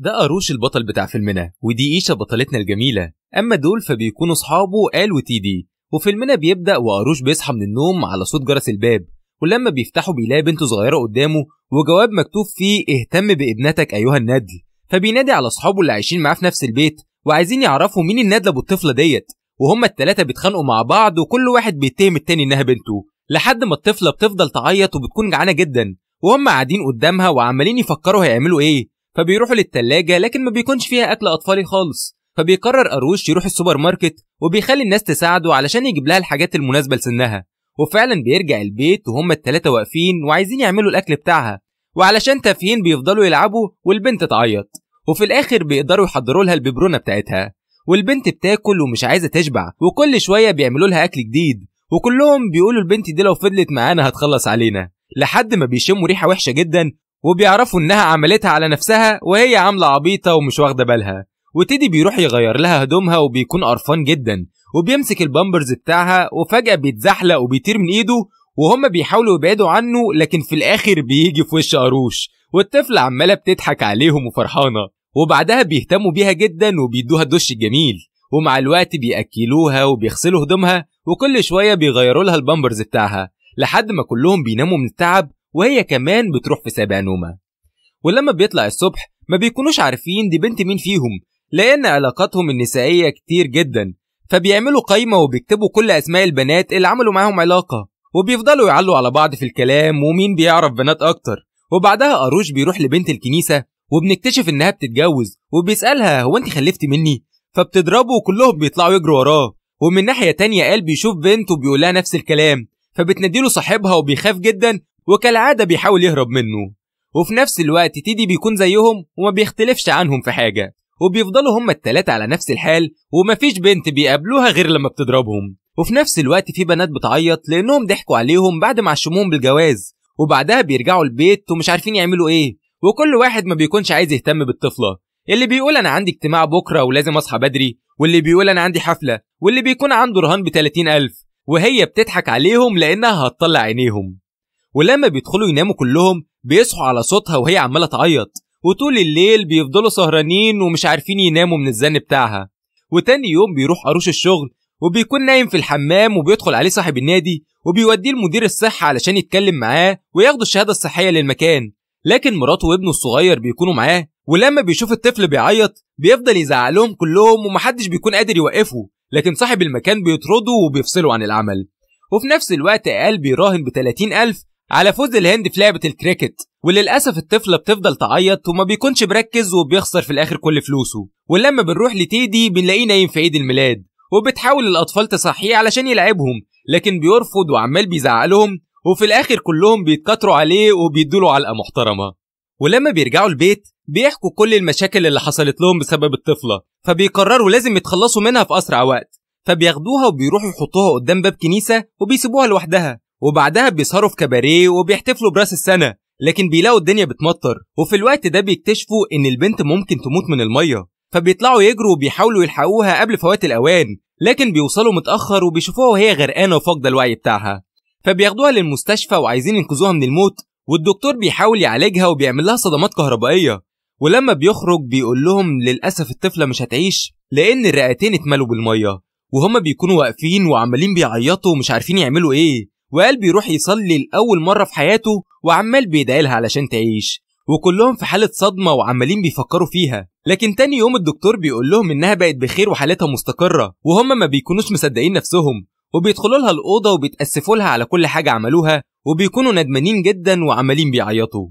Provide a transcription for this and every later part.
ده أروش البطل بتاع فيلمنا ودي إيشا بطلتنا الجميلة أما دول فبيكونوا صحابه آل وتيدي وفيلمنا بيبدأ وأروش بيصحى من النوم على صوت جرس الباب ولما بيفتحه بيلاقي بنته صغيرة قدامه وجواب مكتوب فيه اهتم بابنتك أيها الندل فبينادي على أصحابه اللي عايشين معاه في نفس البيت وعايزين يعرفوا مين الندلة بالطفلة ديت وهما التلاتة بيتخانقوا مع بعض وكل واحد بيتهم التاني إنها بنته لحد ما الطفلة بتفضل تعيط وبتكون جعانة جدا وهم قاعدين قدامها وعمالين يفكروا هيعملوا إيه فبيروحوا للتلاجة لكن ما بيكونش فيها أكل أطفالي خالص فبيقرر أروش يروح السوبر ماركت وبيخلي الناس تساعده علشان يجيب لها الحاجات المناسبة لسنها وفعلا بيرجع البيت وهم التلاتة واقفين وعايزين يعملوا الأكل بتاعها وعلشان تافهين بيفضلوا يلعبوا والبنت تعيط وفي الآخر بيقدروا يحضروا لها الببرونة بتاعتها والبنت بتاكل ومش عايزة تشبع وكل شوية بيعملوا لها أكل جديد وكلهم بيقولوا البنت دي لو فضلت معانا هتخلص علينا لحد ما بيشموا ريحة وحشة جدا وبيعرفوا انها عملتها على نفسها وهي عامله عبيطه ومش واخده بالها وتيدي بيروح يغير لها هدومها وبيكون قرفان جدا وبيمسك البامبرز بتاعها وفجاه بيتزحلق وبيطير من ايده وهم بيحاولوا يبعدوا عنه لكن في الاخر بيجي في وش قروش والطفله عماله بتضحك عليهم وفرحانه وبعدها بيهتموا بيها جدا وبيدوها الدش الجميل ومع الوقت بيأكلوها وبيغسلوا هدومها وكل شويه بيغيروا لها البامبرز بتاعها لحد ما كلهم بيناموا من التعب وهي كمان بتروح في سابع نومة ولما بيطلع الصبح ما بيكونوش عارفين دي بنت مين فيهم لأن علاقاتهم النسائية كتير جدا فبيعملوا قايمة وبيكتبوا كل أسماء البنات اللي عملوا معاهم علاقة وبيفضلوا يعلوا على بعض في الكلام ومين بيعرف بنات أكتر وبعدها أروش بيروح لبنت الكنيسة وبنكتشف إنها بتتجوز وبيسألها هو أنت خلفتي مني؟ فبتضربه وكلهم بيطلعوا يجروا وراه ومن ناحية تانية قال بيشوف بنت وبيقول لها نفس الكلام فبتنديله صاحبها وبيخاف جدا وكالعادة بيحاول يهرب منه وفي نفس الوقت تيدي بيكون زيهم وما بيختلفش عنهم في حاجة وبيفضلوا هما التلاتة على نفس الحال ومفيش بنت بيقابلوها غير لما بتضربهم وفي نفس الوقت في بنات بتعيط لأنهم ضحكوا عليهم بعد ما عشموهم بالجواز وبعدها بيرجعوا البيت ومش عارفين يعملوا ايه وكل واحد ما بيكونش عايز يهتم بالطفلة اللي بيقول أنا عندي اجتماع بكرة ولازم أصحى بدري واللي بيقول أنا عندي حفلة واللي بيكون عنده رهان ب ألف وهي بتضحك عليهم لأنها هتطلع عينيهم ولما بيدخلوا يناموا كلهم بيصحوا على صوتها وهي عماله تعيط وطول الليل بيفضلوا سهرانين ومش عارفين يناموا من الزن بتاعها وتاني يوم بيروح عروش الشغل وبيكون نايم في الحمام وبيدخل عليه صاحب النادي وبيوديه لمدير الصحة علشان يتكلم معاه وياخدوا الشهادة الصحية للمكان لكن مراته وابنه الصغير بيكونوا معاه ولما بيشوف الطفل بيعيط بيفضل يزعلهم كلهم ومحدش بيكون قادر يوقفه لكن صاحب المكان بيطرده وبيفصله عن العمل وفي نفس الوقت قال بيراهن ب ألف على فوز الهند في لعبة الكريكت وللأسف الطفلة بتفضل تعيط وما بيكونش مركز وبيخسر في الآخر كل فلوسه ولما بنروح لتيدي بنلاقيه نايم في عيد الميلاد وبتحاول الأطفال تصحيه علشان يلعبهم لكن بيرفض وعمال بيزعلهم وفي الآخر كلهم بيتكتروا عليه وبيدوله علقة محترمة ولما بيرجعوا البيت بيحكوا كل المشاكل اللي حصلت لهم بسبب الطفلة فبيقرروا لازم يتخلصوا منها في أسرع وقت فبياخدوها وبيروحوا يحطوها قدام باب كنيسة وبيسيبوها لوحدها وبعدها بيسهروا في كباريه وبيحتفلوا براس السنة لكن بيلاقوا الدنيا بتمطر وفي الوقت ده بيكتشفوا إن البنت ممكن تموت من المية فبيطلعوا يجروا وبيحاولوا يلحقوها قبل فوات الأوان لكن بيوصلوا متأخر وبيشوفوها وهي غرقانة وفاقدة الوعي بتاعها فبياخدوها للمستشفى وعايزين ينقذوها من الموت والدكتور بيحاول يعالجها وبيعمل لها صدمات كهربائية ولما بيخرج بيقول لهم للأسف الطفلة مش هتعيش لأن الرئتين اتملوا بالمية وهما بيكونوا واقفين وعمالين بيعيطوا ومش عارفين يعملوا ايه وقال بيروح يصلي لأول مرة في حياته وعمال بيدعيلها علشان تعيش وكلهم في حالة صدمة وعمالين بيفكروا فيها لكن تاني يوم الدكتور بيقول لهم إنها بقت بخير وحالتها مستقرة وهم ما بيكونوش مصدقين نفسهم وبيدخلوا لها الأوضة وبيتأسفوا لها على كل حاجة عملوها وبيكونوا ندمانين جدا وعمالين بيعيطوا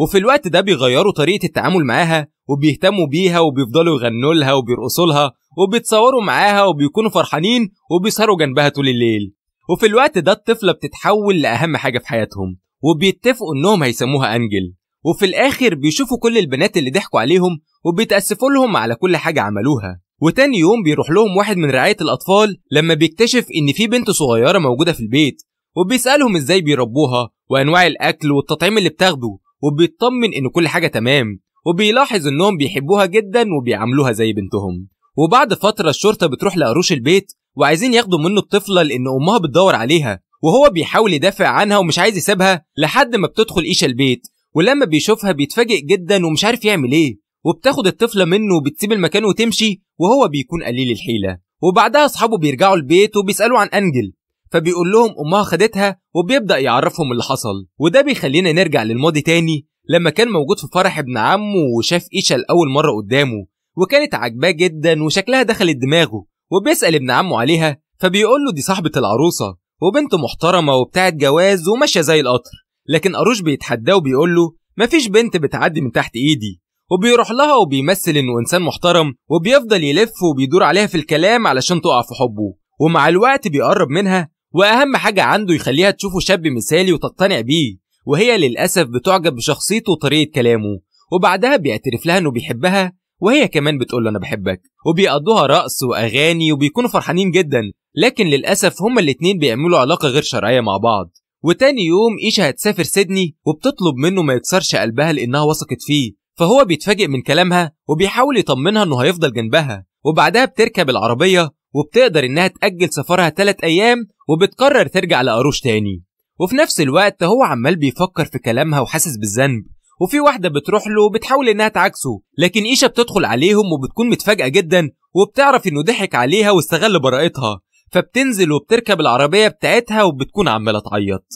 وفي الوقت ده بيغيروا طريقة التعامل معاها وبيهتموا بيها وبيفضلوا يغنوا لها وبيرقصوا لها وبيتصوروا معاها وبيكونوا فرحانين وبيسهروا جنبها طول الليل وفي الوقت ده الطفلة بتتحول لأهم حاجة في حياتهم وبيتفقوا إنهم هيسموها أنجل وفي الآخر بيشوفوا كل البنات اللي ضحكوا عليهم وبيتأسفوا لهم على كل حاجة عملوها وتاني يوم بيروح لهم واحد من رعاية الأطفال لما بيكتشف إن في بنت صغيرة موجودة في البيت وبيسألهم إزاي بيربوها وأنواع الأكل والتطعيم اللي بتاخده وبيطمن إن كل حاجة تمام وبيلاحظ إنهم بيحبوها جدا وبيعاملوها زي بنتهم وبعد فترة الشرطة بتروح لقروش البيت وعايزين ياخدوا منه الطفله لان امها بتدور عليها وهو بيحاول يدافع عنها ومش عايز يسيبها لحد ما بتدخل ايشا البيت ولما بيشوفها بيتفاجئ جدا ومش عارف يعمل ايه وبتاخد الطفله منه وبتسيب المكان وتمشي وهو بيكون قليل الحيله وبعدها اصحابه بيرجعوا البيت وبيسالوا عن انجل فبيقول لهم امها خدتها وبيبدا يعرفهم اللي حصل وده بيخلينا نرجع للماضي تاني لما كان موجود في فرح ابن عمه وشاف ايشا لاول مره قدامه وكانت عاجباه جدا وشكلها دخلت دماغه وبيسأل ابن عمه عليها فبيقول له دي صاحبة العروسة وبنت محترمة وبتاعت جواز وماشية زي القطر لكن قروش بيتحداه وبيقول له مفيش بنت بتعدي من تحت إيدي وبيروح لها وبيمثل إنه إنسان محترم وبيفضل يلف وبيدور عليها في الكلام علشان تقع في حبه ومع الوقت بيقرب منها وأهم حاجة عنده يخليها تشوفه شاب مثالي وتقتنع بيه وهي للأسف بتعجب بشخصيته وطريقة كلامه وبعدها بيعترف لها إنه بيحبها وهي كمان بتقول له انا بحبك وبيقضوها رقص واغاني وبيكونوا فرحانين جدا لكن للاسف هما الاتنين بيعملوا علاقه غير شرعيه مع بعض وتاني يوم إيشا هتسافر سيدني وبتطلب منه ما يكسرش قلبها لأنها وثقت فيه فهو بيتفاجئ من كلامها وبيحاول يطمنها إنه هيفضل جنبها وبعدها بتركب العربية وبتقدر إنها تأجل سفرها تلات أيام وبتقرر ترجع لأروش تاني وفي نفس الوقت هو عمال بيفكر في كلامها وحاسس بالذنب وفي واحدة بتروح له بتحاول إنها تعاكسه لكن إيشا بتدخل عليهم وبتكون متفاجئة جدا وبتعرف إنه ضحك عليها واستغل براءتها فبتنزل وبتركب العربية بتاعتها وبتكون عمالة تعيط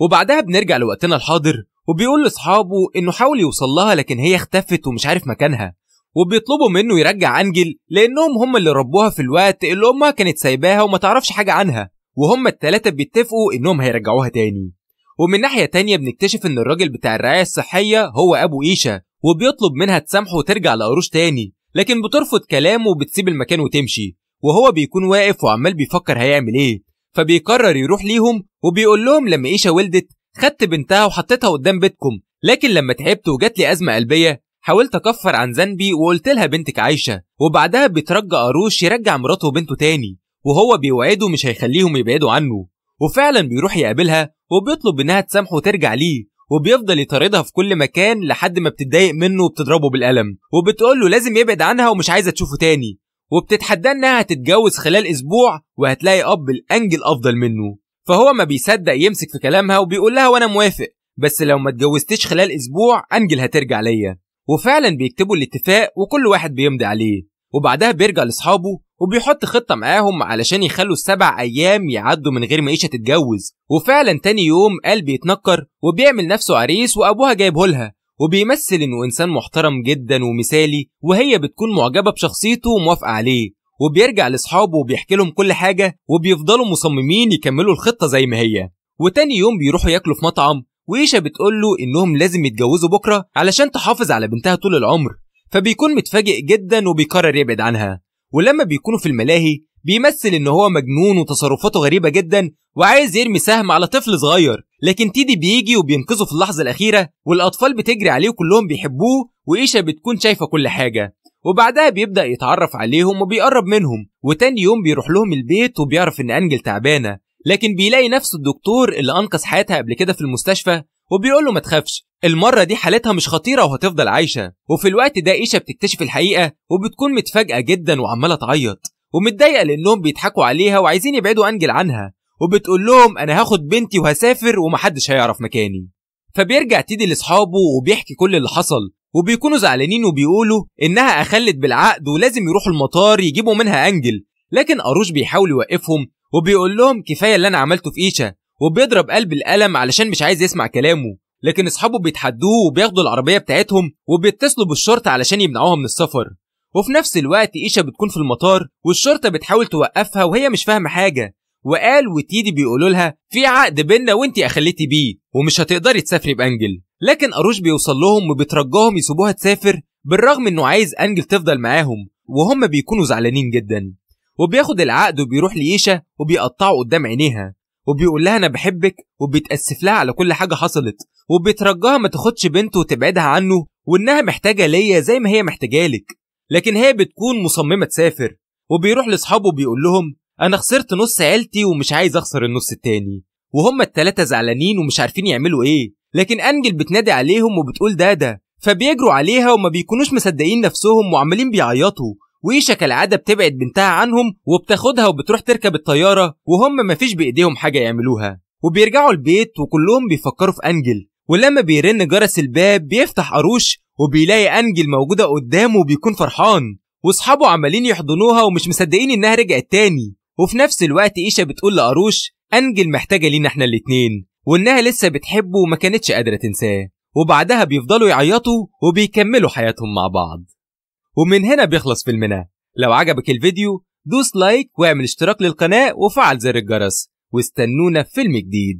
وبعدها بنرجع لوقتنا الحاضر وبيقول لاصحابه انه حاول يوصل لها لكن هي اختفت ومش عارف مكانها وبيطلبوا منه يرجع انجل لانهم هم اللي ربوها في الوقت اللي امها كانت سايباها وما تعرفش حاجه عنها وهم التلاتة بيتفقوا انهم هيرجعوها تاني ومن ناحية تانية بنكتشف إن الراجل بتاع الرعاية الصحية هو أبو إيشا وبيطلب منها تسامحه وترجع لقروش تاني لكن بترفض كلامه وبتسيب المكان وتمشي وهو بيكون واقف وعمال بيفكر هيعمل إيه فبيقرر يروح ليهم وبيقول لهم لما إيشا ولدت خدت بنتها وحطيتها قدام بيتكم لكن لما تعبت وجات لي أزمة قلبية حاولت أكفر عن ذنبي وقلت لها بنتك عايشة وبعدها بيترجى قروش يرجع مراته وبنته تاني وهو بيوعده مش هيخليهم يبعدوا عنه وفعلا بيروح يقابلها وبيطلب انها تسامحه وترجع ليه وبيفضل يطاردها في كل مكان لحد ما بتتضايق منه وبتضربه بالقلم وبتقول له لازم يبعد عنها ومش عايزه تشوفه تاني وبتتحدى انها هتتجوز خلال اسبوع وهتلاقي اب الانجل افضل منه فهو ما بيصدق يمسك في كلامها وبيقول لها وانا موافق بس لو ما اتجوزتش خلال اسبوع انجل هترجع ليا وفعلا بيكتبوا الاتفاق وكل واحد بيمضي عليه وبعدها بيرجع لاصحابه وبيحط خطة معاهم علشان يخلوا السبع أيام يعدوا من غير ما إيشا تتجوز وفعلا تاني يوم قال بيتنكر وبيعمل نفسه عريس وأبوها جايبه لها وبيمثل إنه إنسان محترم جدا ومثالي وهي بتكون معجبة بشخصيته وموافقة عليه وبيرجع لأصحابه وبيحكي لهم كل حاجة وبيفضلوا مصممين يكملوا الخطة زي ما هي وتاني يوم بيروحوا ياكلوا في مطعم وإيشا بتقول له إنهم لازم يتجوزوا بكرة علشان تحافظ على بنتها طول العمر فبيكون متفاجئ جدا وبيقرر يبعد عنها ولما بيكونوا في الملاهي بيمثل ان هو مجنون وتصرفاته غريبه جدا وعايز يرمي سهم على طفل صغير لكن تيدي بيجي وبينقذه في اللحظه الاخيره والاطفال بتجري عليه وكلهم بيحبوه وايشا بتكون شايفه كل حاجه وبعدها بيبدا يتعرف عليهم وبيقرب منهم وتاني يوم بيروح لهم البيت وبيعرف ان انجل تعبانه لكن بيلاقي نفسه الدكتور اللي انقذ حياتها قبل كده في المستشفى وبيقول له ما تخافش المرة دي حالتها مش خطيرة وهتفضل عايشة وفي الوقت ده إيشا بتكتشف الحقيقة وبتكون متفاجئة جدا وعمالة تعيط ومتضايقة لأنهم بيضحكوا عليها وعايزين يبعدوا أنجل عنها وبتقول لهم أنا هاخد بنتي وهسافر ومحدش هيعرف مكاني فبيرجع تيدي لأصحابه وبيحكي كل اللي حصل وبيكونوا زعلانين وبيقولوا إنها أخلت بالعقد ولازم يروحوا المطار يجيبوا منها أنجل لكن أروش بيحاول يوقفهم وبيقول لهم كفاية اللي أنا عملته في إيشا وبيضرب قلب القلم علشان مش عايز يسمع كلامه لكن اصحابه بيتحدوه وبياخدوا العربيه بتاعتهم وبيتصلوا بالشرطه علشان يمنعوها من السفر وفي نفس الوقت ايشا بتكون في المطار والشرطه بتحاول توقفها وهي مش فاهمه حاجه وقال وتيدي بيقولوا لها في عقد بينا وانت اخليتي بيه ومش هتقدري تسافري بانجل لكن اروش بيوصل لهم وبيترجاهم يسيبوها تسافر بالرغم انه عايز انجل تفضل معاهم وهم بيكونوا زعلانين جدا وبياخد العقد وبيروح لإيشا وبيقطعه قدام عينيها وبيقول لها انا بحبك وبيتاسف لها على كل حاجه حصلت وبيترجاها ما تاخدش بنته وتبعدها عنه وانها محتاجه ليا زي ما هي محتاجه لك لكن هي بتكون مصممه تسافر وبيروح لاصحابه وبيقول لهم انا خسرت نص عيلتي ومش عايز اخسر النص التاني وهم التلاتة زعلانين ومش عارفين يعملوا ايه لكن انجل بتنادي عليهم وبتقول دادا فبيجروا عليها وما بيكونوش مصدقين نفسهم وعمالين بيعيطوا وإيشا كالعادة بتبعد بنتها عنهم وبتاخدها وبتروح تركب الطيارة وهم مفيش بإيديهم حاجة يعملوها وبيرجعوا البيت وكلهم بيفكروا في أنجل ولما بيرن جرس الباب بيفتح أروش وبيلاقي أنجل موجودة قدامه وبيكون فرحان وأصحابه عمالين يحضنوها ومش مصدقين إنها رجعت تاني وفي نفس الوقت إيشا بتقول لأروش أنجل محتاجة لينا إحنا الاتنين وإنها لسه بتحبه وما كانتش قادرة تنساه وبعدها بيفضلوا يعيطوا وبيكملوا حياتهم مع بعض ومن هنا بيخلص فيلمنا لو عجبك الفيديو دوس لايك واعمل اشتراك للقناة وفعل زر الجرس واستنونا في فيلم جديد